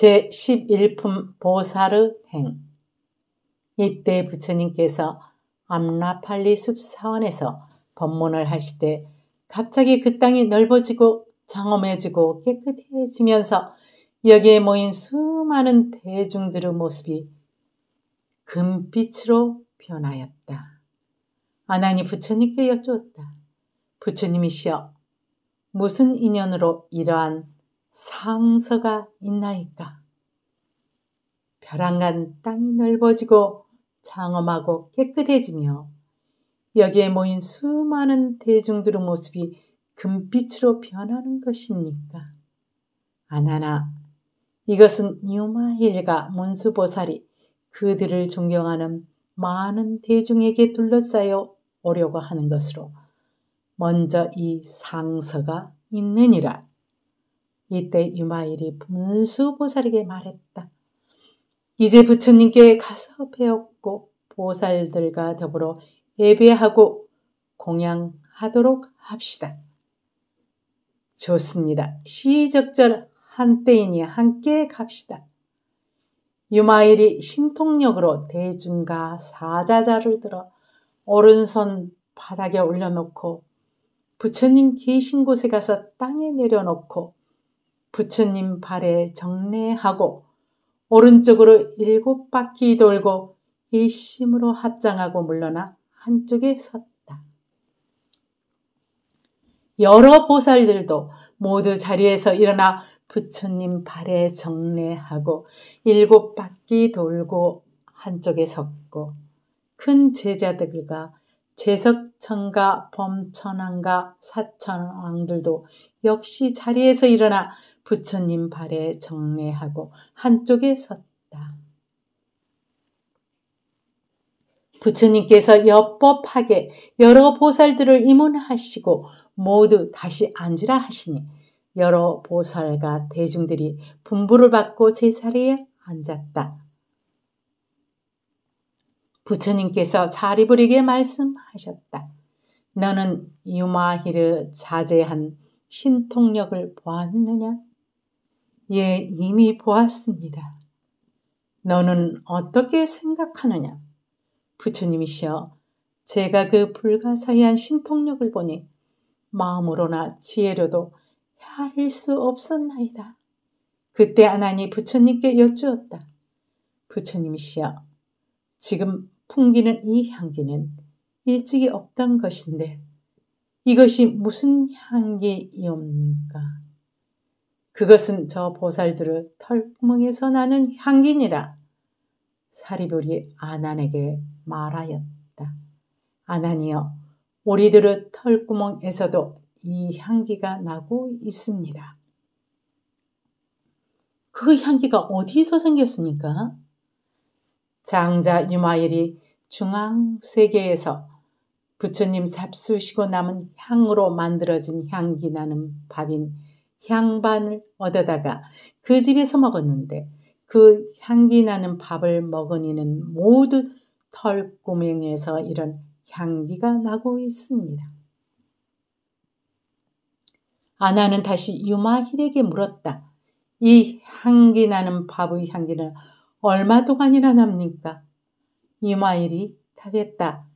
제11품 보사르행 이때 부처님께서 암라팔리 숲사원에서 법문을 하시되 갑자기 그 땅이 넓어지고 장엄해지고 깨끗해지면서 여기에 모인 수많은 대중들의 모습이 금빛으로 변하였다. 아난이 부처님께 여쭈었다. 부처님이시여 무슨 인연으로 이러한 상서가 있나이까. 벼랑간 땅이 넓어지고 장엄하고 깨끗해지며 여기에 모인 수많은 대중들의 모습이 금빛으로 변하는 것입니까? 아나나, 이것은 유마힐과 문수보살이 그들을 존경하는 많은 대중에게 둘러싸여 오려고 하는 것으로 먼저 이 상서가 있느니라. 이때 유마일이 문수보살에게 말했다. 이제 부처님께 가서 배웠고 보살들과 더불어 예배하고 공양하도록 합시다. 좋습니다. 시적절 한때이니 함께 갑시다. 유마일이 신통력으로 대중과 사자자를 들어 오른손 바닥에 올려놓고 부처님 계신 곳에 가서 땅에 내려놓고 부처님 발에 정례하고 오른쪽으로 일곱 바퀴 돌고 일심으로 합장하고 물러나 한쪽에 섰다. 여러 보살들도 모두 자리에서 일어나 부처님 발에 정례하고 일곱 바퀴 돌고 한쪽에 섰고 큰 제자들과 제석천가 범천왕과 사천왕들도 역시 자리에서 일어나 부처님 발에 정례하고 한쪽에 섰다. 부처님께서 여법하게 여러 보살들을 임원하시고 모두 다시 앉으라 하시니 여러 보살과 대중들이 분부를 받고 제자리에 앉았다. 부처님께서 자리부리게 말씀하셨다. 너는 유마히르 자제한 신통력을 보았느냐? 예, 이미 보았습니다. 너는 어떻게 생각하느냐? 부처님이시여, 제가 그 불가사의한 신통력을 보니 마음으로나 지혜로도 헤아릴 수 없었나이다. 그때 아나니 부처님께 여쭈었다. 부처님이시여, 지금 풍기는 이 향기는 일찍이 없던 것인데 이것이 무슨 향기이옵니까? 그것은 저 보살들의 털구멍에서 나는 향기니라. 사리불이 아난에게 말하였다. 아난이여, 우리들의 털구멍에서도 이 향기가 나고 있습니다. 그 향기가 어디서 생겼습니까? 장자 유마일이 중앙 세계에서 부처님 잡수시고 남은 향으로 만들어진 향기 나는 밥인 향반을 얻어다가 그 집에서 먹었는데 그 향기 나는 밥을 먹으니는 모두 털구멍에서 이런 향기가 나고 있습니다. 아나는 다시 유마힐에게 물었다. 이 향기 나는 밥의 향기는 얼마 동안이나 납니까? 유마힐이 답했다.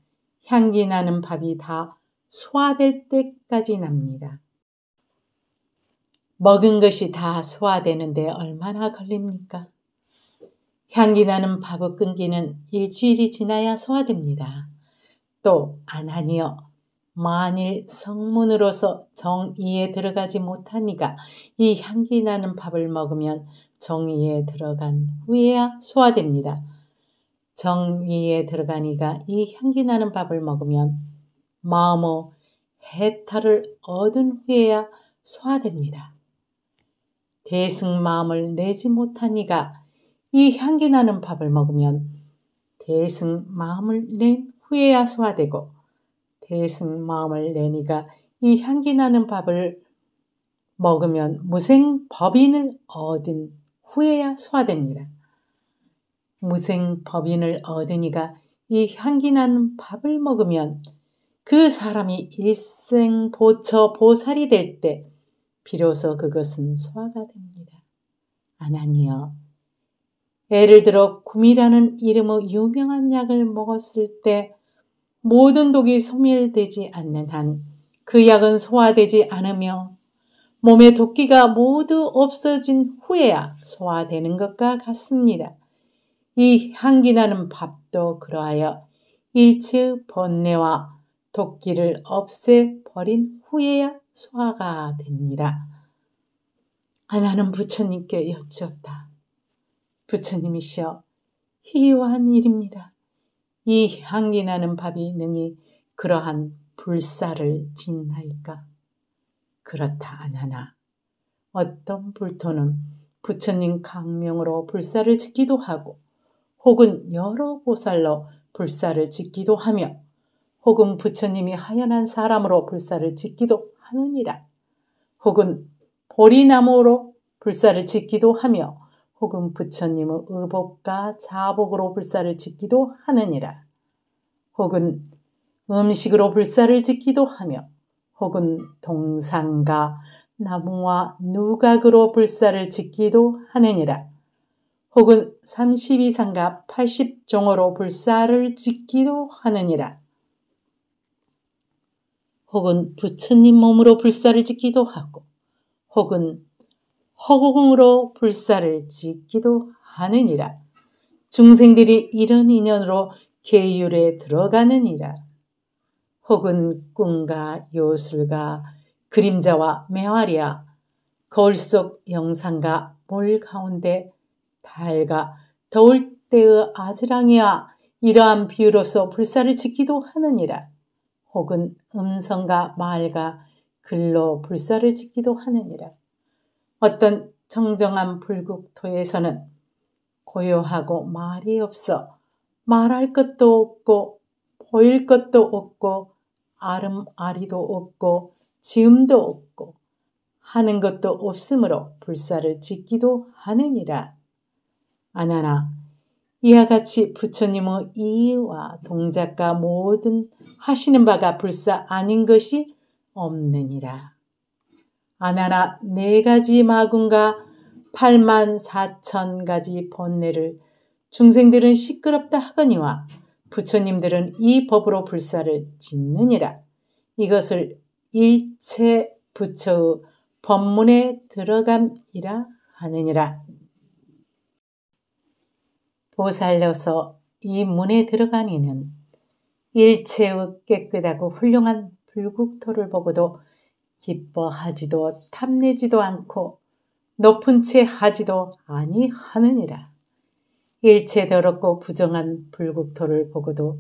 향기 나는 밥이 다 소화될 때까지 납니다. 먹은 것이 다 소화되는데 얼마나 걸립니까? 향기 나는 밥을 끊기는 일주일이 지나야 소화됩니다. 또 안하니여 만일 성문으로서 정의에 들어가지 못하니가 이 향기 나는 밥을 먹으면 정의에 들어간 후에야 소화됩니다. 정의에 들어가니가 이 향기 나는 밥을 먹으면 마음의 해탈을 얻은 후에야 소화됩니다. 대승 마음을 내지 못하니가 이 향기 나는 밥을 먹으면 대승 마음을 낸 후에야 소화되고 대승 마음을 내니가 이 향기 나는 밥을 먹으면 무생 법인을 얻은 후에야 소화됩니다. 무생 법인을 얻으니가 이 향기 나는 밥을 먹으면 그 사람이 일생 보처 보살이 될때 비로소 그것은 소화가 됩니다. 아나니여, 예를 들어 구미라는 이름의 유명한 약을 먹었을 때 모든 독이 소멸되지 않는 한 그 약은 소화되지 않으며 몸에 독기가 모두 없어진 후에야 소화되는 것과 같습니다. 이 향기나는 밥도 그러하여 일체 번뇌와 독기를 없애버린 후에야 소화가 됩니다. 하나는 아, 부처님께 여쭈었다. 부처님이시여 희유한 일입니다. 이 향기 나는 밥이 능히 그러한 불사를 짓나이까? 그렇다 안하나 어떤 불토는 부처님 강명으로 불사를 짓기도 하고 혹은 여러 보살로 불사를 짓기도 하며 혹은 부처님이 하연한 사람으로 불사를 짓기도 하느니라. 혹은 보리나무로 불사를 짓기도 하며 혹은 부처님의 의복과 자복으로 불사를 짓기도 하느니라. 혹은 음식으로 불사를 짓기도 하며 혹은 동상과 나무와 누각으로 불사를 짓기도 하느니라. 혹은 32상가 80종으로 불사를 짓기도 하느니라. 혹은 부처님 몸으로 불사를 짓기도 하고 혹은 허공으로 불사를 짓기도 하느니라. 중생들이 이런 인연으로 계율에 들어가느니라. 혹은 꿈과 요술과 그림자와 메아리야 거울 속 영상과 몰 가운데 달과 더울 때의 아지랑이야 이러한 비유로서 불사를 짓기도 하느니라. 혹은 음성과 말과 글로 불사를 짓기도 하느니라. 어떤 정정한 불국토에서는 고요하고 말이 없어 말할 것도 없고 보일 것도 없고 아름아리도 없고 지음도 없고 하는 것도 없으므로 불사를 짓기도 하느니라. 아나나 이와 같이 부처님의 이와 동작과 모든 하시는 바가 불사 아닌 것이 없느니라. 아나라네 가지 마군과 8만 4천 가지 번뇌를 중생들은 시끄럽다 하거니와 부처님들은 이 법으로 불사를 짓느니라. 이것을 일체 부처의 법문에 들어감이라 하느니라. 보살려서 이 문에 들어간 이는 일체의 깨끗하고 훌륭한 불국토를 보고도 기뻐하지도 탐내지도 않고 높은 채 하지도 아니하느니라. 일체 더럽고 부정한 불국토를 보고도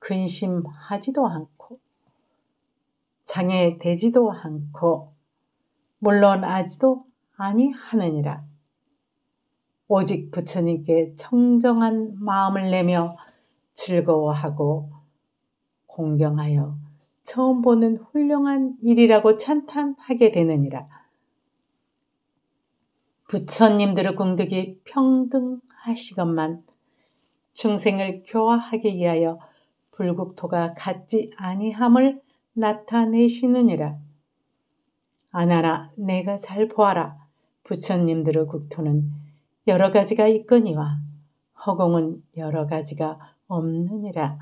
근심하지도 않고 장애되지도 않고 물론 아지도 아니하느니라. 오직 부처님께 청정한 마음을 내며 즐거워하고 공경하여 처음 보는 훌륭한 일이라고 찬탄하게 되느니라. 부처님들의 공덕이 평등하시건만 중생을 교화하게 위하여 불국토가 같지 아니함을 나타내시느니라. 아나라 내가 잘 보아라. 부처님들의 국토는 여러 가지가 있거니와 허공은 여러 가지가 없느니라.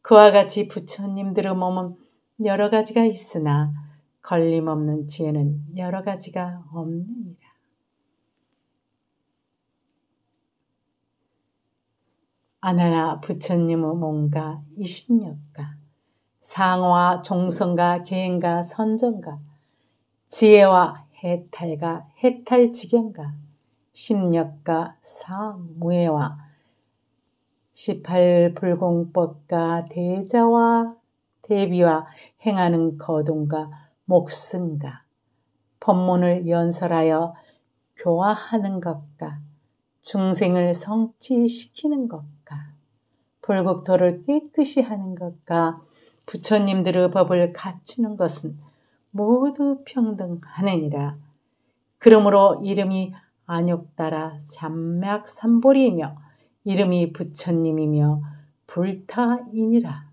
그와 같이 부처님들의 몸은 여러 가지가 있으나 걸림없는 지혜는 여러 가지가 없느니라. 아나나 부처님의 몸과 이신력과 상와 종성과 계행과 선정과 지혜와 해탈과 해탈지경과 십력과 사무예와 1 8불공법과 대자와 대비와 행하는 거동과 목숨과 법문을 연설하여 교화하는 것과 중생을 성취시키는 것과 불국토를 깨끗이 하는 것과 부처님들의 법을 갖추는 것은 모두 평등하느니라. 그러므로 이름이 안욕 따라 잠맥 삼보리이며 이름이 부처님이며 불타이니라.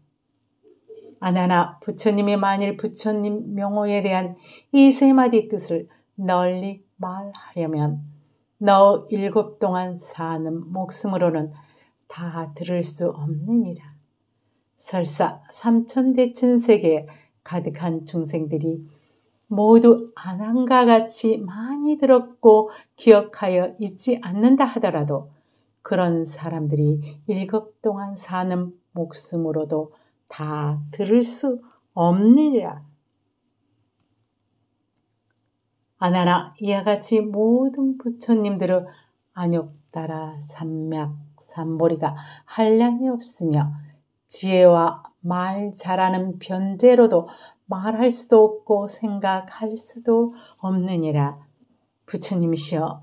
아나나 부처님이 만일 부처님 명호에 대한 이 세 마디 뜻을 널리 말하려면 너 일곱 동안 사는 목숨으로는 다 들을 수 없느니라. 설사 삼천대천 세계에 가득한 중생들이 모두 아난과 같이 많이 들었고 기억하여 잊지 않는다 하더라도 그런 사람들이 일곱 동안 사는 목숨으로도 다 들을 수없느냐 아나라 이와 같이 모든 부처님들은 안욕 따라 산맥 산보리가 한량이 없으며 지혜와 말 잘하는 변제로도 말할 수도 없고 생각할 수도 없느니라. 부처님이시여,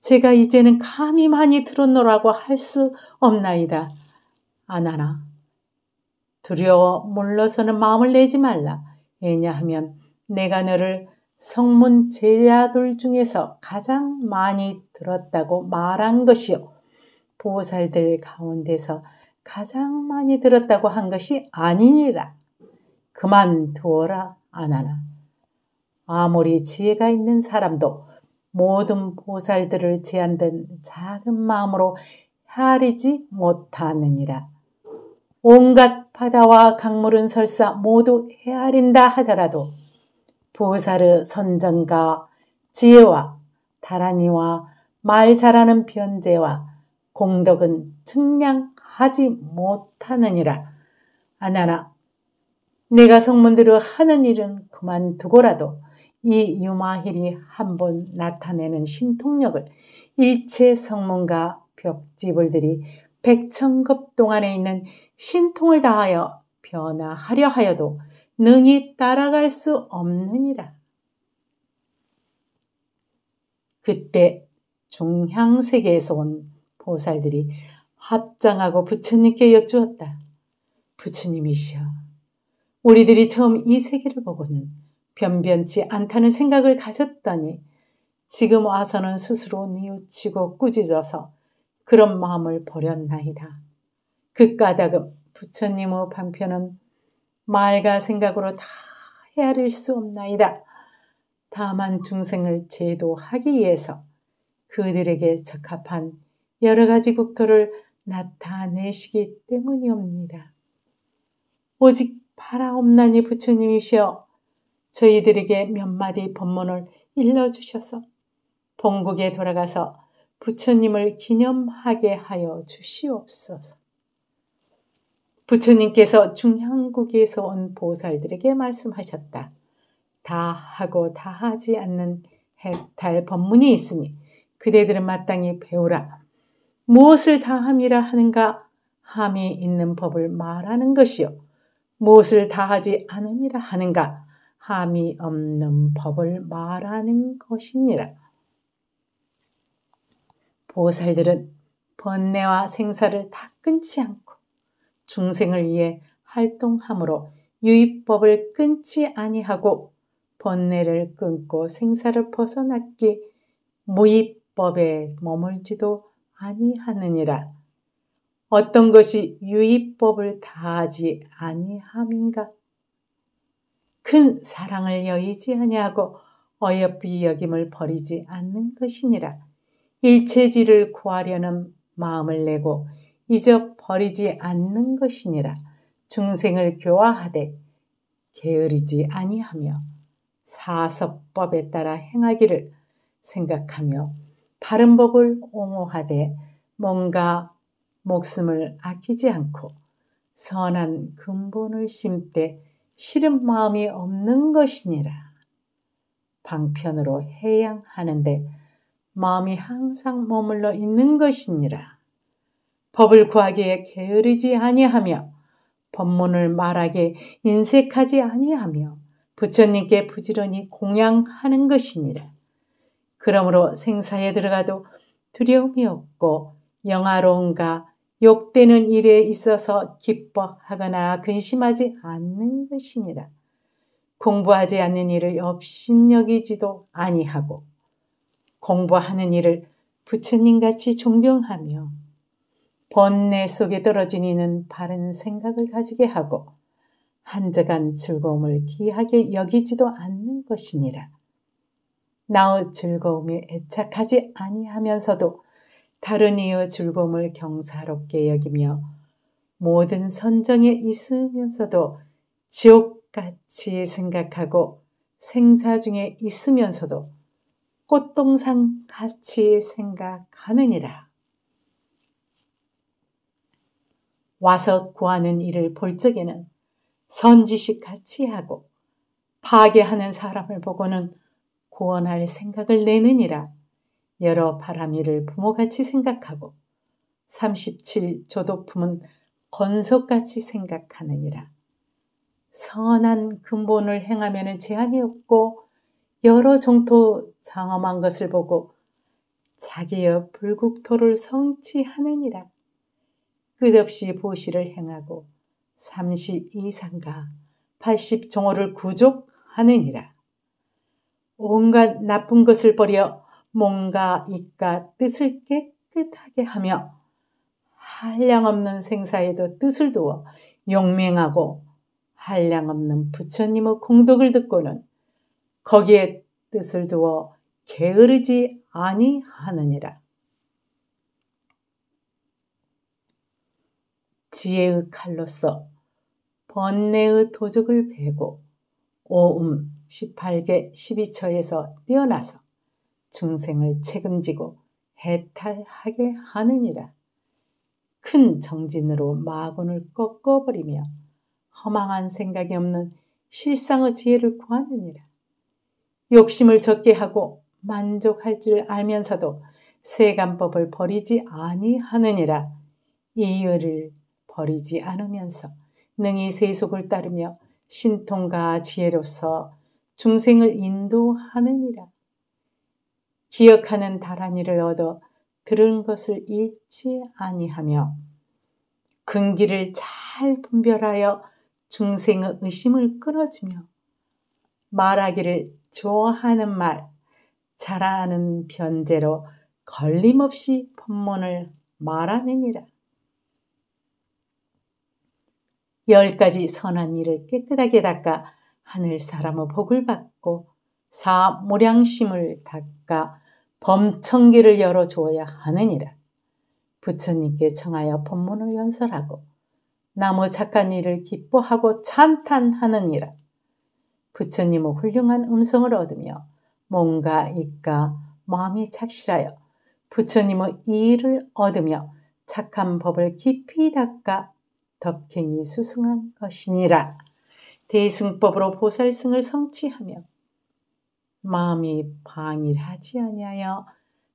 제가 이제는 감히 많이 들었노라고 할 수 없나이다. 아나나, 두려워 물러서는 마음을 내지 말라. 왜냐하면 내가 너를 성문 제자들 중에서 가장 많이 들었다고 말한 것이요. 보살들 가운데서 가장 많이 들었다고 한 것이 아니니라. 그만두어라 아나나. 아무리 지혜가 있는 사람도 모든 보살들을 제한된 작은 마음으로 헤아리지 못하느니라. 온갖 바다와 강물은 설사 모두 헤아린다 하더라도 보살의 선정과 지혜와 다라니와 말 잘하는 변제와 공덕은 측량하지 못하느니라. 아나나 내가 성문대로 하는 일은 그만두고라도 이 유마힐이 한번 나타내는 신통력을 일체 성문과 벽지불들이 백천급 동안에 있는 신통을 다하여 변화하려 하여도 능히 따라갈 수 없느니라. 그때 중향세계에서 온 보살들이 합장하고 부처님께 여쭈었다. 부처님이시여, 우리들이 처음 이 세계를 보고는 변변치 않다는 생각을 가졌더니 지금 와서는 스스로 뉘우치고 꾸짖어서 그런 마음을 버렸나이다. 그 까닭은 부처님의 방편은 말과 생각으로 다 헤아릴 수 없나이다. 다만 중생을 제도하기 위해서 그들에게 적합한 여러 가지 국토를 나타내시기 때문이옵니다. 오직 바라옵나니 부처님이시여 저희들에게 몇 마디 법문을 일러주셔서 본국에 돌아가서 부처님을 기념하게 하여 주시옵소서. 부처님께서 중향국에서 온 보살들에게 말씀하셨다. 다 하고 다 하지 않는 해탈 법문이 있으니 그대들은 마땅히 배우라. 무엇을 다함이라 하는가? 함이 있는 법을 말하는 것이요. 무엇을 다하지 않으이라 하는가? 함이 없는 법을 말하는 것이니라. 보살들은 번뇌와 생사를 다 끊지 않고 중생을 위해 활동함으로 유입법을 끊지 아니하고 번뇌를 끊고 생사를 벗어났기 무입법에 머물지도 아니하느니라. 어떤 것이 유의법을 다하지 아니함인가? 큰 사랑을 여의지 아니하고 어여삐 여김을 버리지 않는 것이니라. 일체질을 구하려는 마음을 내고 잊어버리지 않는 것이니라. 중생을 교화하되 게으르지 아니하며 사서법에 따라 행하기를 생각하며 바른 법을 옹호하되 뭔가 목숨을 아끼지 않고 선한 근본을 심되 싫은 마음이 없는 것이니라. 방편으로 해양하는데 마음이 항상 머물러 있는 것이니라. 법을 구하기에 게으르지 아니하며 법문을 말하게 인색하지 아니하며 부처님께 부지런히 공양하는 것이니라. 그러므로 생사에 들어가도 두려움이 없고 영화로운가 욕되는 일에 있어서 기뻐하거나 근심하지 않는 것이니라. 공부하지 않는 일을 업신여기지도 아니하고 공부하는 일을 부처님같이 존경하며 번뇌 속에 떨어진 이는 바른 생각을 가지게 하고 한적한 즐거움을 귀하게 여기지도 않는 것이니라. 나의 즐거움에 애착하지 아니하면서도 다른 이의 즐거움을 경사롭게 여기며 모든 선정에 있으면서도 지옥같이 생각하고 생사 중에 있으면서도 꽃동산 같이 생각하느니라. 와서 구하는 일을 볼 적에는 선지식 같이 하고 파괴하는 사람을 보고는 구원할 생각을 내느니라. 여러 바람이를 부모같이 생각하고 37조도품은 건석같이 생각하느니라. 선한 근본을 행하면 제한이 없고 여러 정토 장엄한 것을 보고 자기의 불국토를 성취하느니라. 끝없이 보시를 행하고 32상가 80종호를 구족하느니라. 온갖 나쁜 것을 버려 뭔가 입과 뜻을 깨끗하게 하며 한량없는 생사에도 뜻을 두어 용맹하고 한량없는 부처님의 공덕을 듣고는 거기에 뜻을 두어 게으르지 아니하느니라. 지혜의 칼로서 번뇌의 도적을 베고 오음 18개 12처에서 뛰어나서 중생을 책임지고 해탈하게 하느니라. 큰 정진으로 마군을 꺾어버리며 허망한 생각이 없는 실상의 지혜를 구하느니라. 욕심을 적게 하고 만족할 줄 알면서도 세간법을 버리지 아니하느니라. 이의를 버리지 않으면서 능히 세속을 따르며 신통과 지혜로서 중생을 인도하느니라. 기억하는 다란이를 얻어 그런 것을 잃지 아니하며 근기를 잘 분별하여 중생의 의심을 끊어주며 말하기를 좋아하는 말, 잘하는 변제로 걸림없이 법문을 말하느니라. 열 가지 선한 일을 깨끗하게 닦아 하늘 사람의 복을 받고 사 모량심을 닦아 범청기를 열어 주어야 하느니라. 부처님께 청하여 법문을 연설하고 나무 착한 일을 기뻐하고 찬탄하느니라. 부처님은 훌륭한 음성을 얻으며 몸과 입과 마음이 착실하여 부처님의 이를 얻으며 착한 법을 깊이 닦아 덕행이 수승한 것이니라. 대승법으로 보살승을 성취하며 마음이 방일하지 아니하여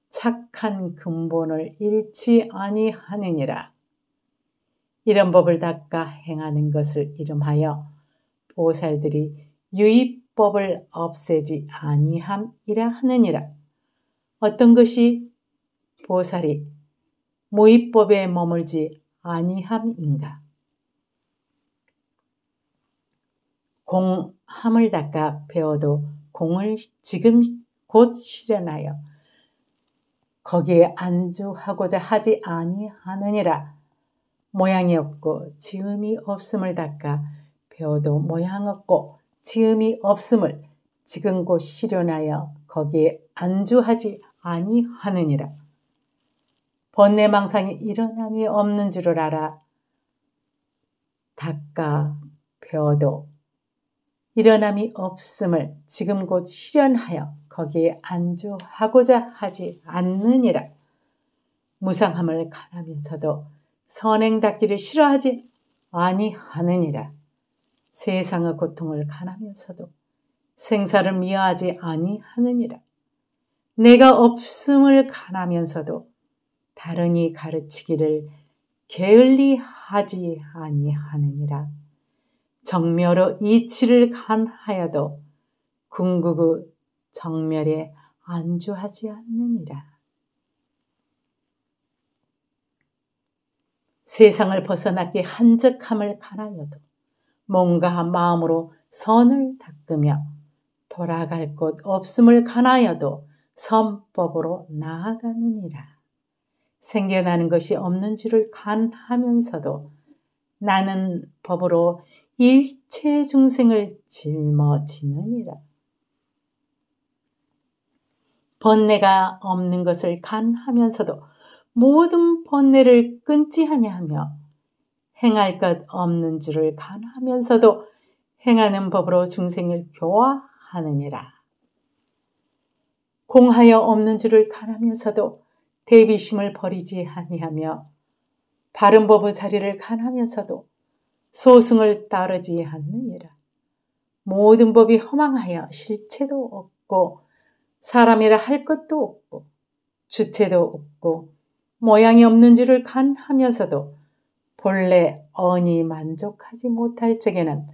착한 근본을 잃지 아니하느니라. 이런 법을 닦아 행하는 것을 이름하여 보살들이 유입법을 없애지 아니함이라 하느니라. 어떤 것이 보살이 무입법에 머물지 아니함인가? 공함을 닦아 배워도 공을 지금 곧 실현하여 거기에 안주하고자 하지 아니하느니라. 모양이 없고 지음이 없음을 닦아 배워도 모양 없고 지음이 없음을 지금 곧 실현하여 거기에 안주하지 아니하느니라. 번뇌 망상에 일어남이 없는 줄을 알아. 닦아 배워도 일어남이 없음을 지금 곧 실현하여 거기에 안주하고자 하지 않느니라. 무상함을 가하면서도 선행 닦기를 싫어하지 아니하느니라. 세상의 고통을 가하면서도 생사를 미워하지 아니하느니라. 내가 없음을 가하면서도 다른이 가르치기를 게을리 하지 아니하느니라. 정멸의 이치를 간하여도 궁극의 정멸에 안주하지 않느니라. 세상을 벗어나기 한적함을 갈아여도 몸과 마음으로 선을 닦으며 돌아갈 곳 없음을 가나여도 선법으로 나아가느니라. 생겨나는 것이 없는 줄을 간하면서도 나는 법으로 일체 중생을 짊어지느니라. 번뇌가 없는 것을 간하면서도 모든 번뇌를 끊지 하니하며 행할 것 없는 줄을 간하면서도 행하는 법으로 중생을 교화하느니라. 공하여 없는 줄을 간하면서도 대비심을 버리지 아니하며 바른 법의 자리를 간하면서도 소승을 따르지 않느니라. 모든 법이 허망하여 실체도 없고 사람이라 할 것도 없고 주체도 없고 모양이 없는 줄을 간하면서도 본래 언이 만족하지 못할 적에는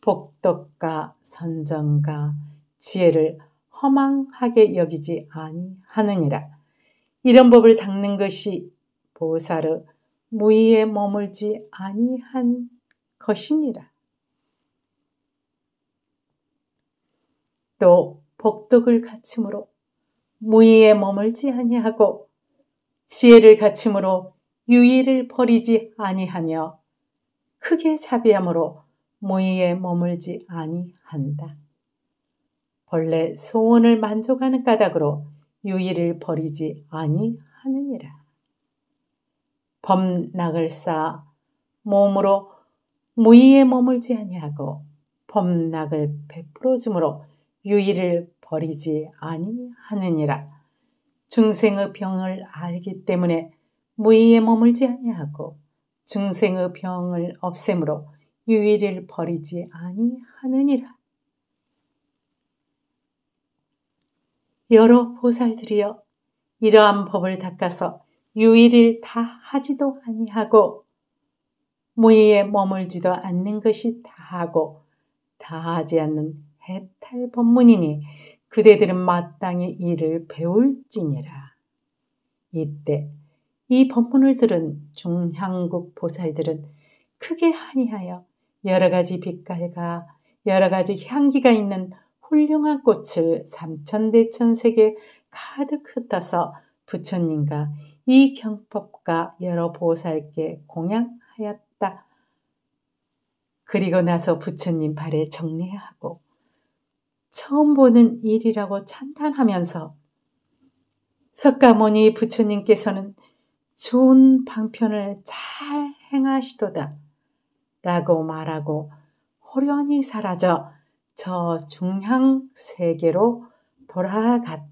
복덕과 선정과 지혜를 허망하게 여기지 아니하느니라. 이런 법을 닦는 것이 보살의 무의에 머물지 아니한 것이니라. 또 복덕을 갖침으로 무의에 머물지 아니하고 지혜를 갖침으로 유의를 버리지 아니하며 크게 자비함으로 무의에 머물지 아니한다. 본래 소원을 만족하는 까닭으로 유의를 버리지 아니하느니라. 범낙을 쌓아 몸으로 무의에 머물지 아니하고 범락을 베풀어 주므로 유의를 버리지 아니하느니라. 중생의 병을 알기 때문에 무의에 머물지 아니하고 중생의 병을 없애므로 유의를 버리지 아니하느니라. 여러 보살들이여 이러한 법을 닦아서 유의를 다 하지도 아니하고 무예에 머물지도 않는 것이 다하고 다하지 않는 해탈 법문이니 그대들은 마땅히 이를 배울지니라. 이때 이 법문을 들은 중향국 보살들은 크게 한이하여 여러 가지 빛깔과 여러 가지 향기가 있는 훌륭한 꽃을 삼천대천세계 가득 흩어서 부처님과 이 경법과 여러 보살께 공양하였다. 했다. 그리고 나서 부처님 발에 정리하고 처음 보는 일이라고 찬탄하면서 석가모니 부처님께서는 좋은 방편을 잘 행하시도다 라고 말하고 호련히 사라져 저 중향 세계로 돌아갔다.